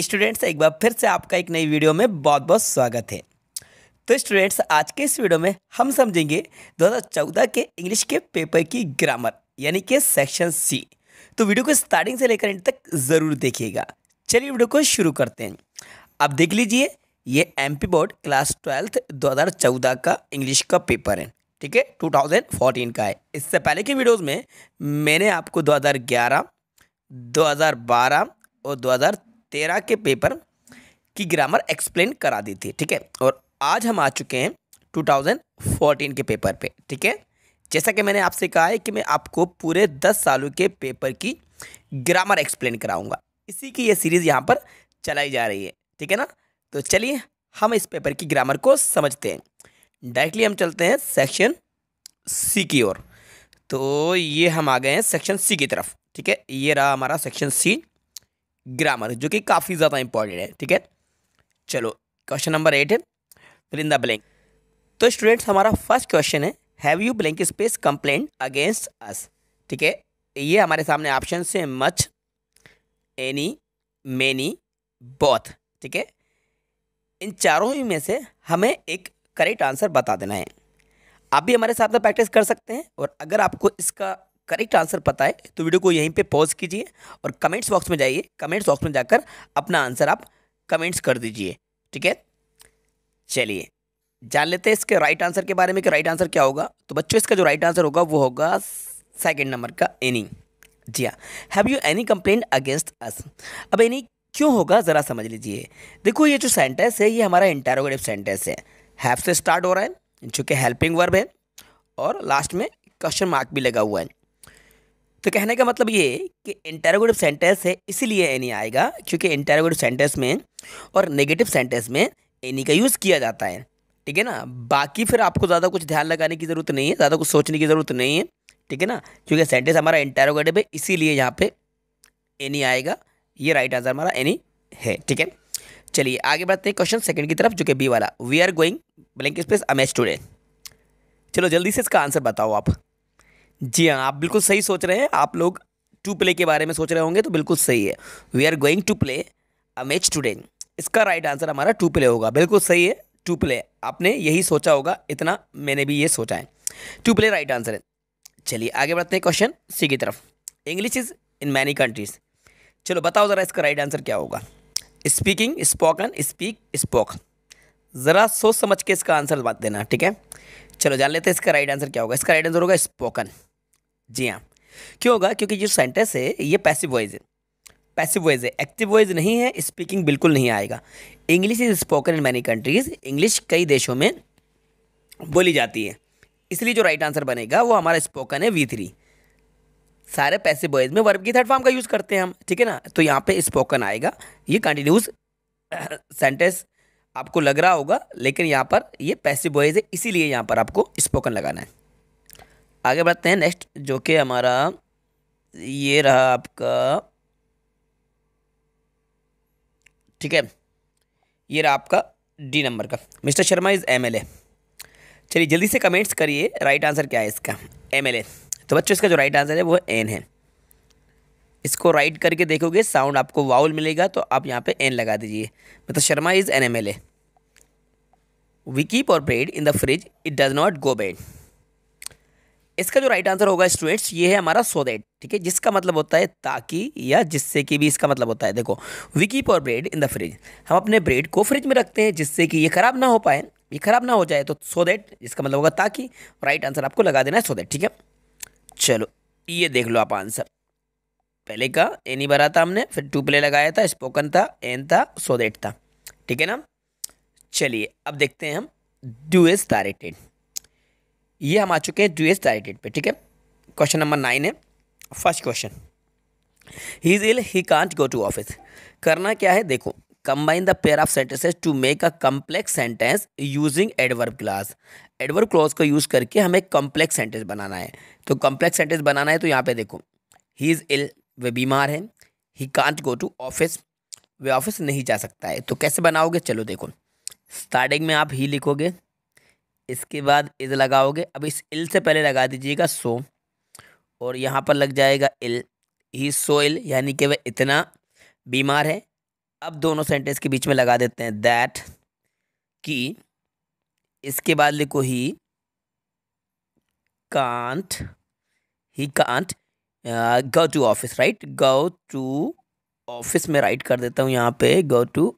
students एक बार फिर से आपका एक नई वीडियो में बहुत बहुत स्वागत है तो स्टूडेंट्स आज के इस वीडियो में हम समझेंगे 2014 के इंग्लिश के पेपर की ग्रामर यानी कि सेक्शन सी तो वीडियो को स्टार्टिंग से लेकर एंड तक ज़रूर देखिएगा चलिए वीडियो को शुरू करते हैं आप देख लीजिए ये M P board class twelfth दो का इंग्लिश का पेपर है ठीक है टू का है इससे पहले के वीडियोज़ में मैंने आपको दो 2012 और तेरह के पेपर की ग्रामर एक्सप्लेन करा दी थी ठीक है और आज हम आ चुके हैं 2014 के पेपर पे ठीक है जैसा कि मैंने आपसे कहा है कि मैं आपको पूरे दस सालों के पेपर की ग्रामर एक्सप्लेन कराऊंगा इसी की ये सीरीज़ यहाँ पर चलाई जा रही है ठीक है ना तो चलिए हम इस पेपर की ग्रामर को समझते हैं डायरेक्टली हम चलते हैं सेक्शन सी की ओर तो ये हम आ गए हैं सेक्शन सी की तरफ ठीक है ये रहा हमारा सेक्शन सी ग्रामर जो कि काफ़ी ज़्यादा इंपॉर्टेंट है ठीक है चलो क्वेश्चन नंबर एट है फिर इन द ब्लैंक तो स्टूडेंट्स हमारा फर्स्ट क्वेश्चन है have you blank space complaint against us ठीक है ये हमारे सामने ऑप्शन से मच एनी मैनी बॉथ ठीक है इन चारों ही में से हमें एक करेक्ट आंसर बता देना है आप भी हमारे साथ में प्रैक्टिस कर सकते हैं और अगर आपको इसका करेक्ट आंसर पता है तो वीडियो को यहीं पे पॉज कीजिए और कमेंट्स बॉक्स में जाइए कमेंट्स बॉक्स में जाकर अपना आंसर आप कमेंट्स कर दीजिए ठीक है चलिए जान लेते हैं इसके राइट आंसर के बारे में कि राइट आंसर क्या होगा तो बच्चों इसका जो राइट आंसर होगा वो होगा सेकेंड नंबर का एनी जी हाँ have you any complaint against us अब एनी क्यों होगा ज़रा समझ लीजिए देखो ये जो सेंटेंस है ये हमारा इंटेरोगेटिव सेंटेंस है हैव से स्टार्ट हो रहा है जो कि हेल्पिंग वर्ब है और लास्ट में क्वेश्चन मार्क भी लगा हुआ है तो कहने का मतलब ये कि इंटेरोगेटिव सेंटेंस है इसीलिए एनी आएगा क्योंकि इंटेरोगेटिव सेंटेंस में और नेगेटिव सेंटेंस में एनी का यूज़ किया जाता है ठीक है ना बाकी फिर आपको ज़्यादा कुछ ध्यान लगाने की ज़रूरत नहीं है ज़्यादा कुछ सोचने की ज़रूरत नहीं है ठीक है ना क्योंकि सेंटेंस हमारा इंटेरोगेटिव है इसीलिए यहाँ पर एनी आएगा ये राइट आंसर हमारा एनी है ठीक है चलिए आगे बढ़ते हैं क्वेश्चन सेकंड की तरफ जो कि बी वाला we are going blank space amaze today चलो जल्दी से इसका आंसर बताओ आप जी हाँ आप बिल्कुल सही सोच रहे हैं आप लोग टू प्ले के बारे में सोच रहे होंगे तो बिल्कुल सही है we are going to play a match today इसका राइट आंसर हमारा टू प्ले होगा बिल्कुल सही है टू प्ले आपने यही सोचा होगा इतना मैंने भी ये सोचा है टू प्ले राइट आंसर है चलिए आगे बढ़ते हैं क्वेश्चन सी की तरफ English is in many countries चलो बताओ ज़रा इसका राइट आंसर क्या होगा स्पीकिंग स्पोकन स्पीक स्पोक ज़रा सोच समझ के इसका आंसर बात देना ठीक है चलो जान लेते हैं इसका राइट आंसर क्या होगा इसका राइट आंसर होगा स्पोकन जी हाँ क्यों होगा क्योंकि जो सेंटेंस है ये पैसिव वॉइस है पैसिव वॉइस है एक्टिव वॉइस नहीं है स्पीकिंग बिल्कुल नहीं आएगा English is spoken in many countries English कई देशों में बोली जाती है इसलिए जो राइट आंसर बनेगा वो हमारा स्पोकन है वी थ्री सारे पैसे बॉयज में वर्ब की थर्ड फॉर्म का यूज़ करते हैं हम ठीक है ना तो यहाँ पे स्पोकन आएगा ये कंटिन्यूस सेंटेंस आपको लग रहा होगा लेकिन यहाँ पर ये पैसे बॉयज है इसीलिए यहाँ पर आपको स्पोकन लगाना है आगे बढ़ते हैं नेक्स्ट जो कि हमारा ये रहा आपका ठीक है ये रहा आपका डी नंबर का mister Sharma is M L A चलिए जल्दी से कमेंट्स करिए राइट आंसर क्या है इसका एम एल ए तो बच्चों इसका जो राइट आंसर है वो एन है इसको राइट करके देखोगे साउंड आपको वाउल मिलेगा तो आप यहाँ पे एन लगा दीजिए मतलब Sharma is an M L A we keep our bread in the fridge it does not go bad इसका जो राइट आंसर होगा स्टूडेंट्स ये है हमारा सो दैट ठीक है जिसका मतलब होता है ताकि या जिससे कि भी इसका मतलब होता है देखो we keep our bread in the fridge हम अपने ब्रेड को फ्रिज में रखते हैं जिससे कि ये ख़राब ना हो पाए ये ख़राब ना हो जाए तो सो दैट इसका मतलब होगा ताकि राइट आंसर आपको लगा देना है सो दैट ठीक है चलो ये देख लो आप आंसर पहले का एन ही भरा था हमने फिर टू प्ले लगाया था स्पोकन था एन था सो दैट था ठीक है ना चलिए अब देखते हैं हम डू इज तारेटेड ये हम आ चुके हैं एस डायरेक्टेड पे ठीक है क्वेश्चन नंबर नाइन है first question he is ill he can't go to office करना क्या है देखो combine the pair of sentences to make a complex sentence using adverb class adverb clause को यूज़ करके हमें कॉम्प्लेक्स सेंटेंस बनाना है तो कॉम्प्लेक्स सेंटेंस बनाना है तो यहाँ पे देखो ही इज़ इल वे बीमार है he can't go to office वे ऑफिस नहीं जा सकता है तो कैसे बनाओगे चलो देखो स्टार्टिंग में आप ही लिखोगे इसके बाद इज़ लगाओगे अब इस इल से पहले लगा दीजिएगा सो और यहाँ पर लग जाएगा इल ही सो इल यानी कि वह इतना बीमार है अब दोनों सेंटेंस के बीच में लगा देते हैं दैट कि इसके बाद लिखो he can't he can't go to office right go to office में राइट कर देता हूँ यहाँ पे go to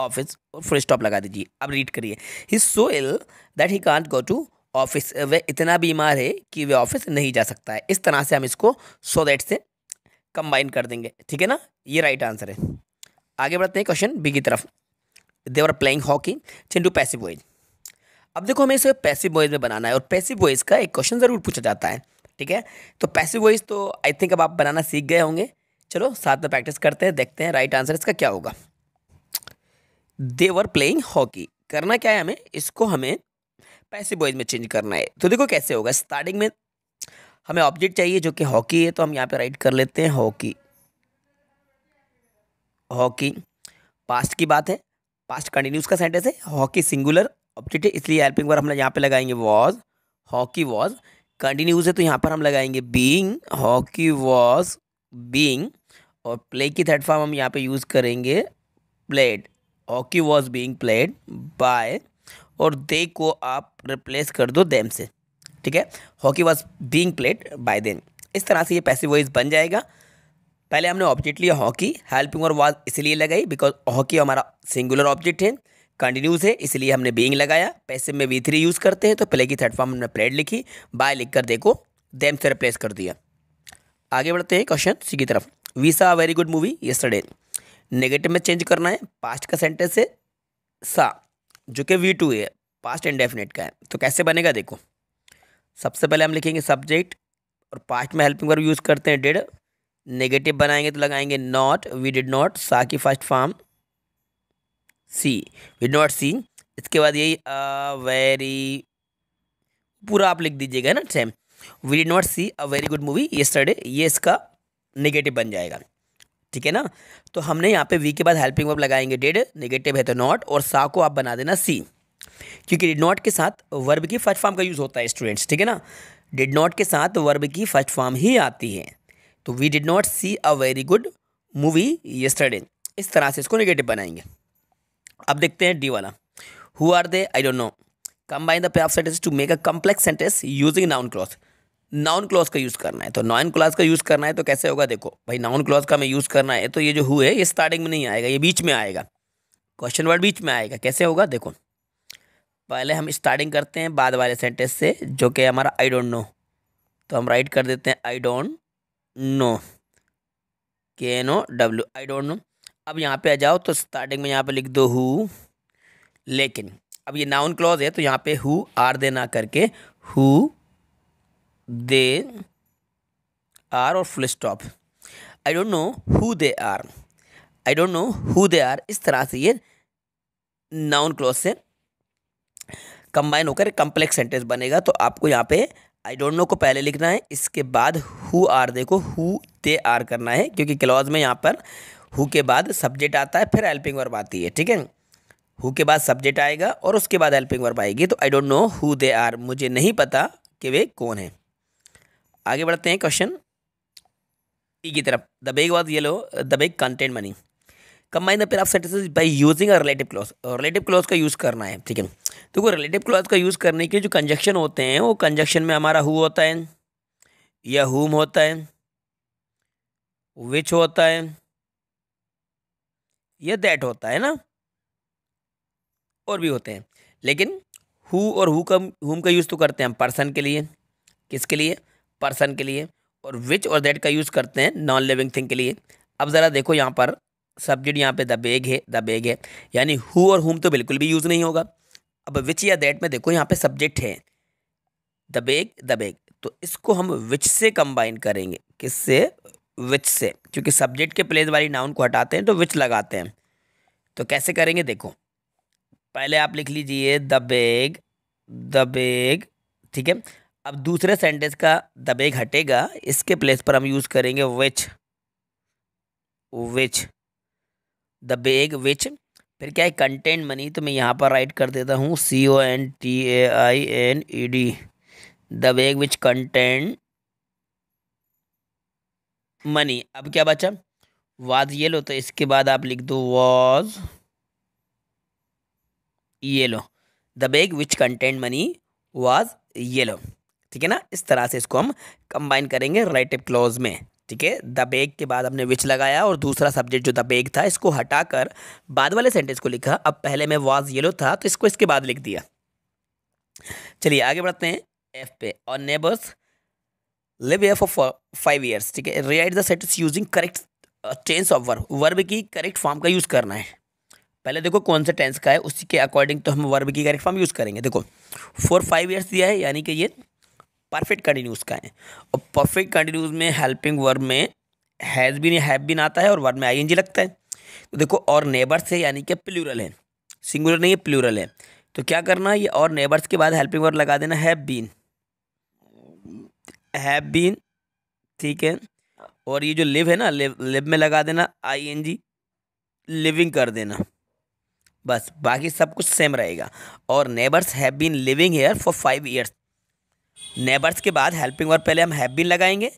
office full stop लगा दीजिए अब रीड करिए he so ill that he can't go to office वह इतना बीमार है कि वह ऑफिस नहीं जा सकता है इस तरह से हम इसको सो so दैट से कंबाइन कर देंगे ठीक है ना ये राइट आंसर है आगे बढ़ते हैं क्वेश्चन बी की तरफ they are playing hockey change to passive voice अब देखो हमें इसे पैसिव वॉइज में बनाना है और पैसिव वॉइज का एक क्वेश्चन ज़रूर पूछा जाता है ठीक है तो पैसिव वॉइज तो आई थिंक अब आप बनाना सीख गए होंगे चलो साथ में प्रैक्टिस करते हैं देखते हैं राइट आंसर इसका क्या होगा दे वर प्लेइंग हॉकी करना क्या है हमें इसको हमें पैसे बॉयज में चेंज करना है तो देखो कैसे होगा स्टार्टिंग में हमें ऑब्जेक्ट चाहिए जो कि हॉकी है तो हम यहाँ पे राइट कर लेते हैं हॉकी हॉकी पास्ट की बात है पास्ट कंटिन्यूस का सेंटेंस है हॉकी सिंगुलर ऑब्जेक्ट है इसलिए हेल्पिंग वर्ब हम यहाँ पे लगाएंगे वॉज हॉकी वॉज कंटिन्यूस है तो यहाँ पर हम लगाएंगे बींग हॉकी वॉज बींग और प्ले की थर्ड फॉर्म हम यहाँ पे यूज़ करेंगे played hockey was being played by और दे को आप रिप्लेस कर दो देम से ठीक है hockey was being played by them इस तरह से ये पैसिव वॉइस बन जाएगा पहले हमने ऑब्जेक्ट लिया हॉकी हेल्पिंग और वॉज इसलिए लगाई बिकॉज हॉकी हमारा सिंगुलर ऑब्जेक्ट है कंटिन्यूस है इसलिए हमने बींग लगाया पैसे में वी थ्री यूज़ करते हैं तो प्ले की थर्ड फॉर्म हमने प्लेड लिखी बाय लिख कर देखो देम से रिप्लेस कर दिया आगे बढ़ते हैं क्वेश्चन सी की तरफ we saw very good movie yesterday negative में चेंज करना है पास्ट का सेंटेंस है सा जो कि वी टू है पास्ट इंडेफिनेट का है तो कैसे बनेगा देखो सबसे पहले हम लिखेंगे सब्जेक्ट और पास्ट में हेल्पिंग वर्ब यूज़ करते हैं डेड नेगेटिव बनाएंगे तो लगाएंगे not we did not saw की first form see we not see इसके बाद यही वेरी पूरा आप लिख दीजिएगा ना same we did not see a very good movie ये स्टडे ये इसका नेगेटिव बन जाएगा ठीक है ना तो हमने यहाँ पे वी के बाद हेल्पिंग वर्ब लगाएंगे डेड नेगेटिव है तो नॉट और सा को आप बना देना सी क्योंकि डिड नॉट के साथ वर्ब की फर्स्ट फॉर्म का यूज़ होता है स्टूडेंट्स ठीक है ना डिड नॉट के साथ वर्ब की फर्स्ट फॉर्म ही आती है तो we did not see a very good movie yesterday इस तरह से इसको नेगेटिव बनाएंगे अब देखते हैं डी वाला who are they I don't know combine the pair of sentence to make a complex sentence using noun clause noun clause का यूज़ करना है तो नाउन क्लॉज का यूज़ करना है तो कैसे होगा देखो भाई नाउन क्लॉज का हमें यूज़ करना है तो ये जो हु है ये स्टार्टिंग में नहीं आएगा ये बीच में आएगा क्वेश्चन वर्ड बीच में आएगा कैसे होगा देखो पहले हम स्टार्टिंग करते हैं बाद वाले सेंटेंस से जो कि हमारा आई डोंट नो तो हम राइट कर देते हैं I don't know K N O W I don't know अब यहाँ पे आ जाओ तो स्टार्टिंग में यहाँ पे लिख दो हु लेकिन अब ये नाउन क्लॉज है तो यहाँ पे हु आर देना करके हु दे आर और full stop I don't know who they are I don't know who they are इस तरह से ये नाउन क्लॉज से कंबाइन होकर कम्प्लेक्स सेंटेंस बनेगा तो आपको यहाँ पे आई डोंट नो को पहले लिखना है इसके बाद हु आर देखो हु दे आर करना है क्योंकि क्लॉज में यहाँ पर हु के बाद सब्जेक्ट आता है फिर हेल्पिंग वर्ब आती है ठीक है हु के बाद सब्जेक्ट आएगा और उसके बाद हेल्पिंग वर्ब आएगी तो I don't know who they are मुझे नहीं पता कि वे कौन हैं आगे बढ़ते हैं क्वेश्चन ई e की तरफ the bag was low the bag content money combine the pair of sentences by using a relative clause relative clause का यूज़ करना है ठीक है तो वो रिलेटिव क्लॉज का यूज़ करने के जो कंजक्शन होते हैं वो कंजक्शन में हमारा हु होता है या हुम होता है विच होता है या दैट होता है ना और भी होते हैं लेकिन हु और हु का हुम का यूज़ तो करते हैं हम पर्सन के लिए किसके लिए पर्सन के लिए और विच और दैट का यूज़ करते हैं नॉन लिविंग थिंग के लिए अब ज़रा देखो यहाँ पर सब्जेक्ट यहाँ पे द बेग है द बेग है यानी हु और हुम तो बिल्कुल भी यूज़ नहीं होगा अब विच या दैट में देखो यहाँ पे सब्जेक्ट है द बेग द बेग तो इसको हम विच से कंबाइन करेंगे किससे विच से क्योंकि सब्जेक्ट के प्लेस वाली नाउन को हटाते हैं तो विच लगाते हैं तो कैसे करेंगे देखो पहले आप लिख लीजिए द बेग द बेग ठीक है अब दूसरे सेंटेंस का दबेग हटेगा इसके प्लेस पर हम यूज़ करेंगे विच विच द बेग विच फिर क्या है कंटेंट मनी तो मैं यहाँ पर राइट कर देता हूँ C O N T A I N E D the bag which content money अब क्या बचा वाज ये लो तो इसके बाद आप लिख दो वॉज ये low the bag which content money was ये लो ठीक है ना इस तरह से इसको हम कंबाइन करेंगे रिलेटिव क्लॉज में ठीक है द बेग के बाद हमने विच लगाया और दूसरा सब्जेक्ट जो द बेग था इसको हटाकर बाद वाले सेंटेंस को लिखा अब पहले में वाज येलो था तो इसको इसके बाद लिख दिया चलिए आगे बढ़ते हैं एफ पे our neighbours live F for five years ठीक है write the sentence using correct tense of verb verb की करेक्ट फॉर्म का यूज़ करना है पहले देखो कौन सा टेंस का है उसी के अकॉर्डिंग तो हम वर्ब की करेक्ट फॉर्म यूज़ करेंगे देखो फोर फाइव ईयर्स दिया है यानी कि ये परफेक्ट कंटिन्यूस का है और परफेक्ट कंटिन्यूस में हेल्पिंग वर्ब में हैज़ बिन हैव बिन आता है और वर्ब में आई एन जी लगता है तो देखो और नेबर्स है यानी कि प्लूरल है सिंगुलर नहीं है प्लूरल है तो क्या करना है ये और नेबर्स के बाद हेल्पिंग वर्ब लगा देना हैव बीन हैव बीन ठीक है और ये जो लिव है ना लिव लिव में लगा देना आई एन जी लिविंग कर देना बस बाकी सब कुछ सेम रहेगा our neighbours have been living here for five years neighbours के बाद हेल्पिंग वर्ब पहले हम हैव बीन लगाएंगे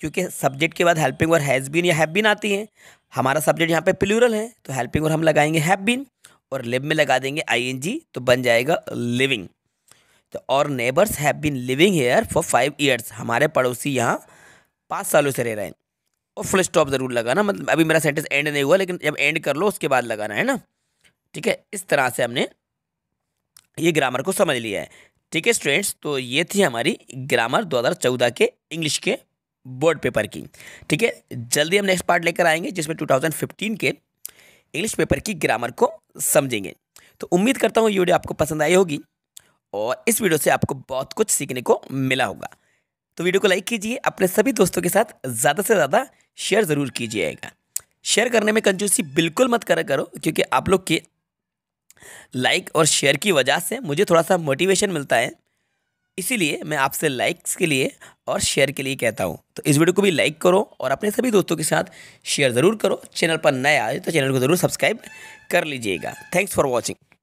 क्योंकि सब्जेक्ट के बाद हेल्पिंग वर्ब हैज़ बीन या हैव बीन आती है हमारा सब्जेक्ट यहाँ पे प्लूरल है तो हेल्पिंग वर्ब हम लगाएंगे हैव बीन और लिव में लगा देंगे आईएनजी तो बन जाएगा लिविंग तो our neighbours have been living here for five years हमारे पड़ोसी यहाँ पाँच सालों से रह रहे हैं और फुल स्टॉप ज़रूर लगाना मतलब अभी मेरा सेंटेंस एंड नहीं हुआ लेकिन जब एंड कर लो उसके बाद लगाना है ना ठीक है इस तरह से हमने ये ग्रामर को समझ लिया है ठीक है स्टूडेंट्स तो ये थी हमारी ग्रामर 2014 के इंग्लिश के बोर्ड पेपर की ठीक है जल्दी हम नेक्स्ट पार्ट लेकर आएंगे जिसमें 2015 के इंग्लिश पेपर की ग्रामर को समझेंगे तो उम्मीद करता हूँ ये वीडियो आपको पसंद आई होगी और इस वीडियो से आपको बहुत कुछ सीखने को मिला होगा तो वीडियो को लाइक कीजिए अपने सभी दोस्तों के साथ ज़्यादा से ज़्यादा शेयर ज़रूर कीजिएगा शेयर करने में कंजूसी बिल्कुल मत करा करो क्योंकि आप लोग के लाइक और शेयर की वजह से मुझे थोड़ा सा मोटिवेशन मिलता है इसीलिए मैं आपसे लाइक्स के लिए और शेयर के लिए कहता हूँ तो इस वीडियो को भी लाइक करो और अपने सभी दोस्तों के साथ शेयर ज़रूर करो चैनल पर नए आए तो चैनल को ज़रूर सब्सक्राइब कर लीजिएगा थैंक्स फॉर वॉचिंग